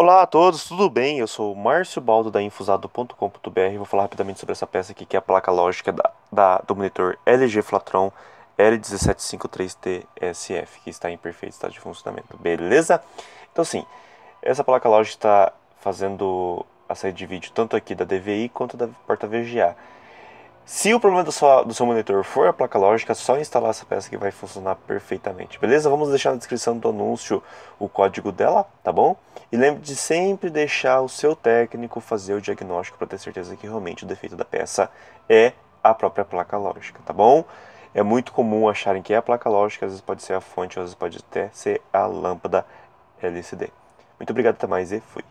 Olá a todos, tudo bem? Eu sou o Márcio Baldo da Infusado.com.br vou falar rapidamente sobre essa peça aqui que é a placa lógica da, da, do monitor LG Flatron L1753TSF que está em perfeito estado de funcionamento, beleza? Então sim, essa placa lógica está fazendo a saída de vídeo tanto aqui da DVI quanto da porta VGA. Se o problema do seu, do seu monitor for a placa lógica, é só instalar essa peça que vai funcionar perfeitamente, beleza? Vamos deixar na descrição do anúncio o código dela, tá bom? E lembre de sempre deixar o seu técnico fazer o diagnóstico para ter certeza que realmente o defeito da peça é a própria placa lógica, tá bom? É muito comum acharem que é a placa lógica, às vezes pode ser a fonte, às vezes pode até ser a lâmpada LCD. Muito obrigado, até mais e fui!